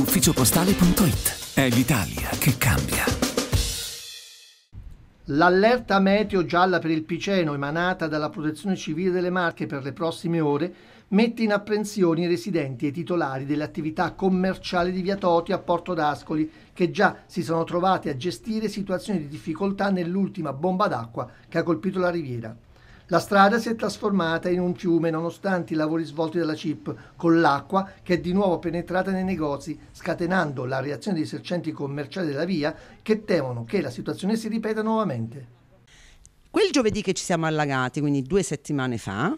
ufficiopostale.it. È l'Italia che cambia. L'allerta meteo gialla per il Piceno emanata dalla Protezione Civile delle Marche per le prossime ore mette in apprensione i residenti e i titolari delle attività commerciali di Via Toti a Porto d'Ascoli che già si sono trovati a gestire situazioni di difficoltà nell'ultima bomba d'acqua che ha colpito la riviera. La strada si è trasformata in un fiume nonostante i lavori svolti dalla CIP, con l'acqua che è di nuovo penetrata nei negozi, scatenando la reazione dei sergenti commerciali della via che temono che la situazione si ripeta nuovamente. Quel giovedì che ci siamo allagati, quindi due settimane fa,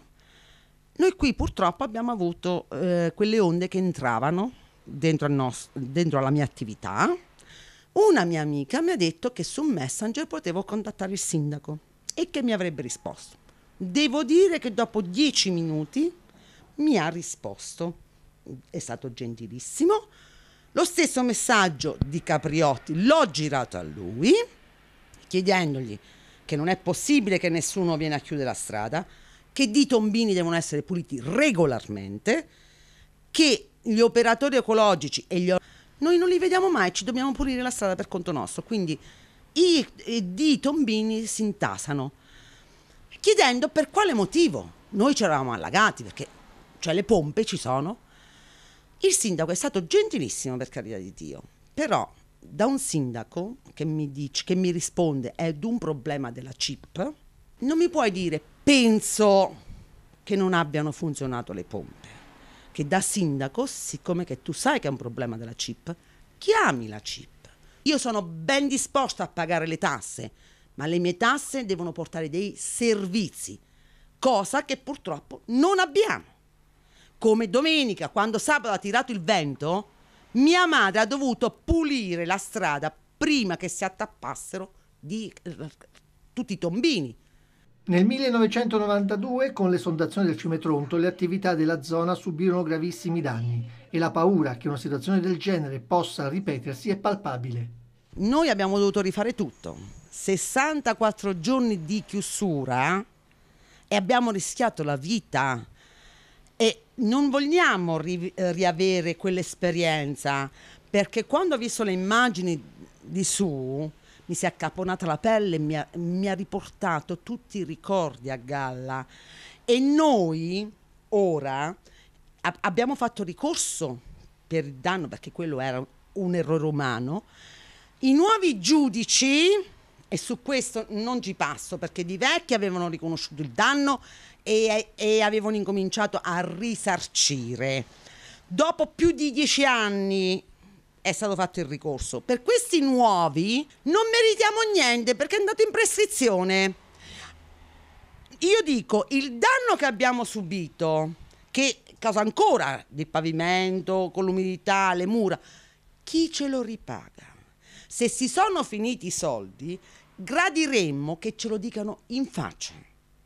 noi qui purtroppo abbiamo avuto eh, quelle onde che entravano dentro, nostro, dentro alla mia attività. Una mia amica mi ha detto che su Messenger potevo contattare il sindaco e che mi avrebbe risposto. Devo dire che dopo dieci minuti mi ha risposto. È stato gentilissimo. Lo stesso messaggio di Capriotti l'ho girato a lui, chiedendogli che non è possibile che nessuno viene a chiudere la strada, che i tombini devono essere puliti regolarmente, che gli operatori ecologici e gli or- noi non li vediamo mai, ci dobbiamo pulire la strada per conto nostro, quindi i, i tombini si intasano chiedendo per quale motivo. Noi ci eravamo allagati perché cioè, le pompe ci sono. Il sindaco è stato gentilissimo, per carità di Dio, però da un sindaco che mi, dice, che mi risponde è un problema della CIP, non mi puoi dire penso che non abbiano funzionato le pompe. Che da sindaco, siccome che tu sai che è un problema della CIP, chiami la CIP. Io sono ben disposta a pagare le tasse, ma le mie tasse devono portare dei servizi, cosa che purtroppo non abbiamo. Come domenica, quando sabato ha tirato il vento, mia madre ha dovuto pulire la strada prima che si attappassero di tutti i tombini. Nel 1992, con l'esondazione del fiume Tronto, le attività della zona subirono gravissimi danni e la paura che una situazione del genere possa ripetersi è palpabile. Noi abbiamo dovuto rifare tutto, 64 giorni di chiusura e abbiamo rischiato la vita e non vogliamo ri- eh, riavere quell'esperienza perché quando ho visto le immagini di su mi si è accaponata la pelle, mi ha, mi ha riportato tutti i ricordi a galla e noi ora a- abbiamo fatto ricorso per il danno perché quello era un errore umano i nuovi giudici, e su questo non ci passo perché di vecchi avevano riconosciuto il danno e, e avevano incominciato a risarcire. Dopo più di dieci anni è stato fatto il ricorso. Per questi nuovi non meritiamo niente perché è andato in prescrizione. Io dico, il danno che abbiamo subito, che causa ancora del pavimento, con l'umidità, le mura, chi ce lo ripaga? se si sono finiti i soldi, gradiremmo che ce lo dicano in faccia.